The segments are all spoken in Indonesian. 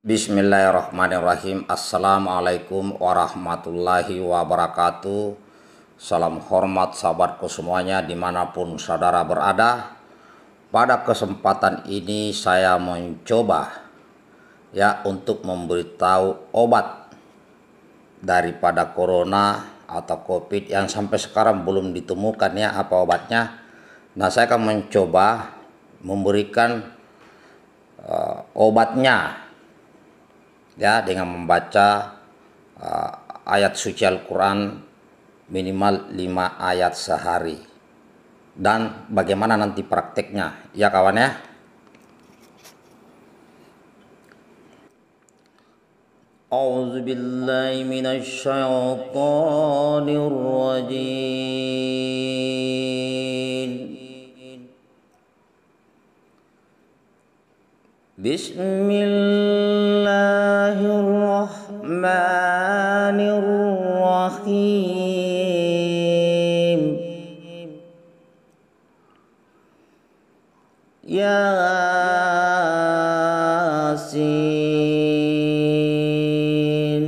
Bismillahirrahmanirrahim Assalamualaikum warahmatullahi wabarakatuh Salam hormat sahabatku semuanya dimanapun saudara berada Pada kesempatan ini saya mencoba Ya untuk memberitahu obat Daripada corona atau covid yang sampai sekarang belum ditemukan ya apa obatnya Nah saya akan mencoba memberikan uh, obatnya ya dengan membaca uh, ayat suci Al-Quran minimal lima ayat sehari dan bagaimana nanti prakteknya ya kawan ya أعوذ بسم الله الرحمن الرحيم يا سين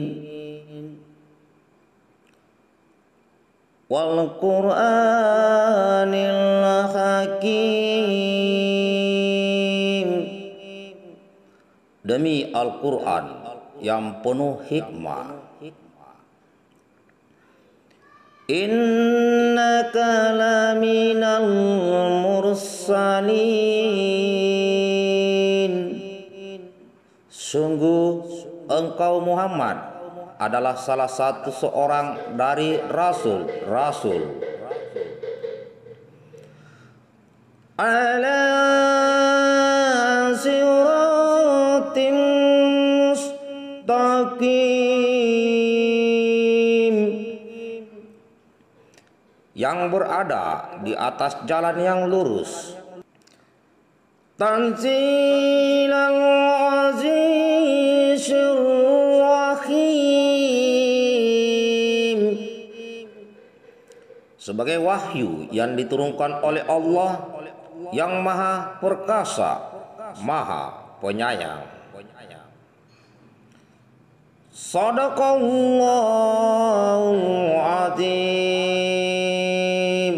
والقرآن demi Al-Quran yang penuh hikmah. Innaka laminal mursalin Sungguh engkau Muhammad adalah salah satu seorang dari rasul-rasul Ala mustaqim yang berada di atas jalan yang lurus تنزيل sebagai wahyu yang diturunkan oleh Allah yang maha perkasa, maha penyayang. Sadaqallahu'adzim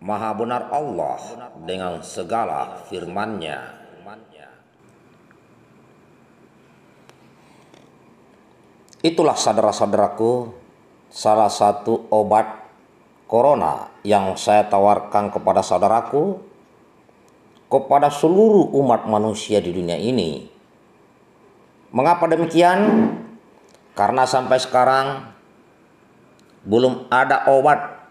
Maha benar Allah dengan segala firman Itulah saudara-saudaraku salah satu obat corona yang saya tawarkan kepada saudaraku kepada seluruh umat manusia di dunia ini Mengapa demikian? Karena sampai sekarang belum ada obat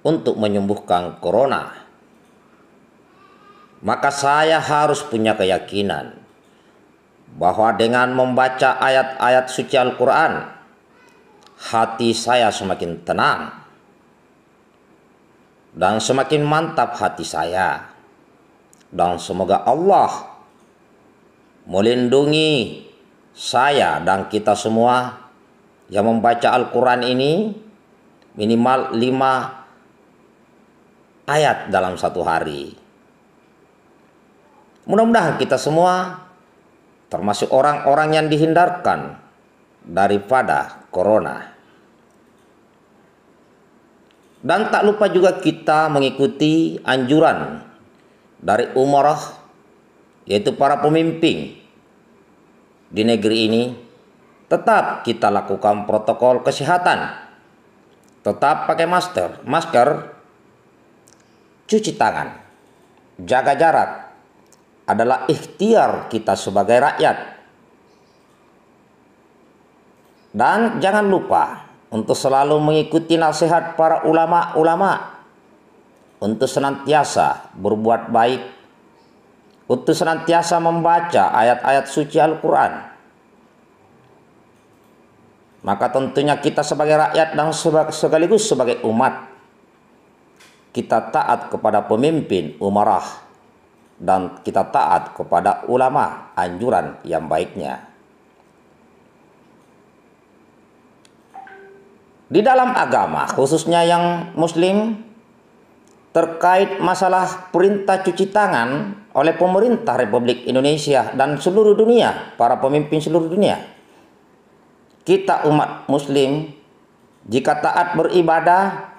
untuk menyembuhkan corona. Maka saya harus punya keyakinan bahwa dengan membaca ayat-ayat suci Al-Quran, hati saya semakin tenang dan semakin mantap hati saya. Dan semoga Allah melindungi saya dan kita semua yang membaca Al-Quran ini minimal lima ayat dalam satu hari. Mudah-mudahan kita semua termasuk orang-orang yang dihindarkan daripada corona. Dan tak lupa juga kita mengikuti anjuran dari Umarah yaitu para pemimpin di negeri ini, tetap kita lakukan protokol kesehatan. Tetap pakai masker, masker, cuci tangan, jaga jarak adalah ikhtiar kita sebagai rakyat. Dan jangan lupa untuk selalu mengikuti nasihat para ulama-ulama untuk senantiasa berbuat baik untuk senantiasa membaca ayat-ayat suci Al-Quran maka tentunya kita sebagai rakyat dan sekaligus sebagai umat kita taat kepada pemimpin umarah dan kita taat kepada ulama anjuran yang baiknya di dalam agama khususnya yang muslim terkait masalah perintah cuci tangan oleh pemerintah Republik Indonesia dan seluruh dunia, para pemimpin seluruh dunia. Kita umat muslim jika taat beribadah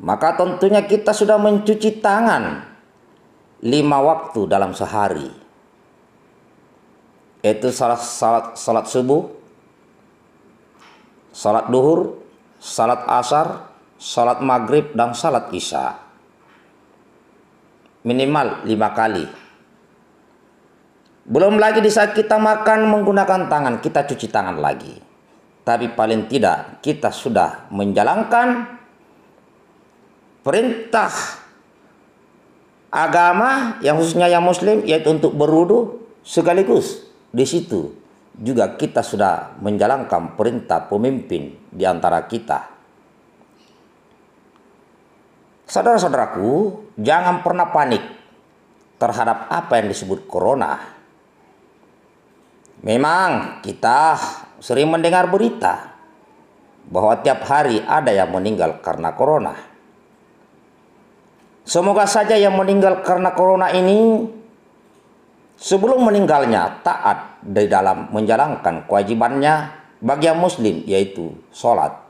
maka tentunya kita sudah mencuci tangan lima waktu dalam sehari. Itu salat salat salat subuh, salat duhur, salat asar, salat maghrib dan salat isya minimal lima kali. Belum lagi di saat kita makan menggunakan tangan, kita cuci tangan lagi. Tapi paling tidak kita sudah menjalankan perintah agama yang khususnya yang muslim yaitu untuk berwudu sekaligus di situ juga kita sudah menjalankan perintah pemimpin di antara kita Saudara-saudaraku, jangan pernah panik terhadap apa yang disebut corona. Memang kita sering mendengar berita bahwa tiap hari ada yang meninggal karena corona. Semoga saja yang meninggal karena corona ini sebelum meninggalnya taat di dalam menjalankan kewajibannya bagi yang muslim yaitu sholat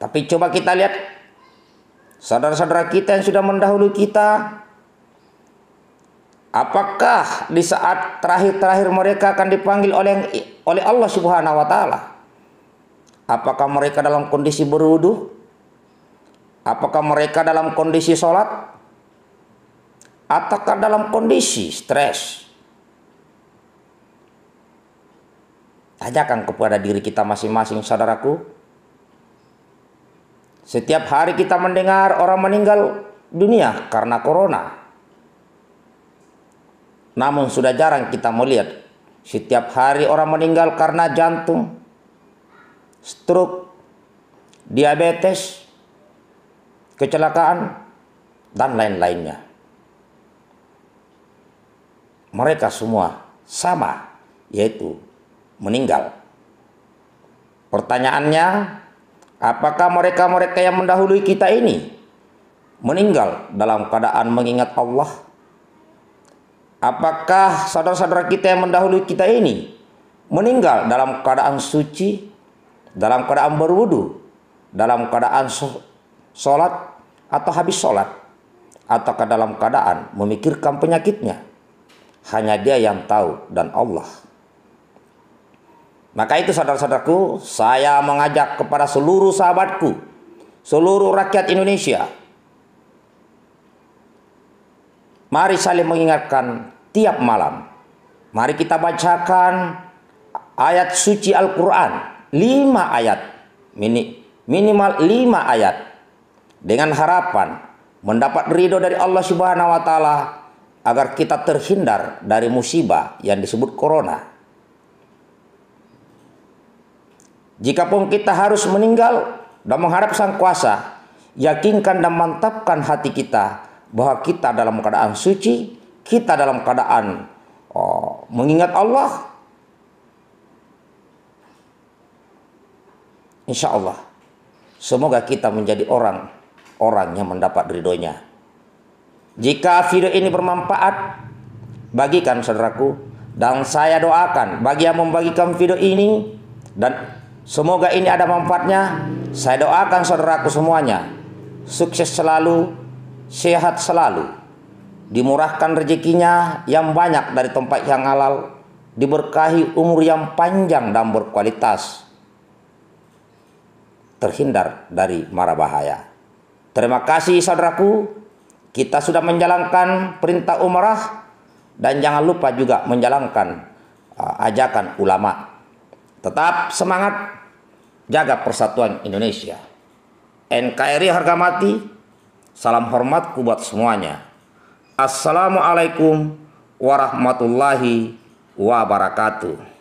tapi coba kita lihat saudara-saudara kita yang sudah mendahului kita. Apakah di saat terakhir-terakhir mereka akan dipanggil oleh oleh Allah Subhanahu wa taala? Apakah mereka dalam kondisi berwudu? Apakah mereka dalam kondisi sholat? Ataukah dalam kondisi stres? Tanyakan kepada diri kita masing-masing saudaraku setiap hari kita mendengar orang meninggal dunia karena corona. Namun sudah jarang kita melihat setiap hari orang meninggal karena jantung, stroke, diabetes, kecelakaan, dan lain-lainnya. Mereka semua sama, yaitu meninggal. Pertanyaannya, Apakah mereka-mereka yang mendahului kita ini meninggal dalam keadaan mengingat Allah? Apakah saudara-saudara kita yang mendahului kita ini meninggal dalam keadaan suci, dalam keadaan berwudu, dalam keadaan sholat atau habis sholat, ataukah dalam keadaan memikirkan penyakitnya? Hanya dia yang tahu dan Allah maka itu saudara-saudaraku, saya mengajak kepada seluruh sahabatku, seluruh rakyat Indonesia. Mari saling mengingatkan tiap malam. Mari kita bacakan ayat suci Al-Quran. Lima ayat. mini Minimal lima ayat. Dengan harapan mendapat ridho dari Allah Subhanahu wa Ta'ala agar kita terhindar dari musibah yang disebut corona. Jikapun kita harus meninggal dan mengharap Sang Kuasa, yakinkan dan mantapkan hati kita bahwa kita dalam keadaan suci, kita dalam keadaan oh, mengingat Allah. Insya Allah, semoga kita menjadi orang-orang yang mendapat ridhonya. Jika video ini bermanfaat, bagikan saudaraku. Dan saya doakan bagi yang membagikan video ini dan Semoga ini ada manfaatnya. Saya doakan saudaraku semuanya. Sukses selalu, sehat selalu. Dimurahkan rezekinya yang banyak dari tempat yang halal. Diberkahi umur yang panjang dan berkualitas. Terhindar dari mara bahaya. Terima kasih saudaraku. Kita sudah menjalankan perintah umrah dan jangan lupa juga menjalankan uh, ajakan ulama. Tetap semangat jaga persatuan Indonesia. NKRI harga mati, salam hormatku buat semuanya. Assalamualaikum warahmatullahi wabarakatuh.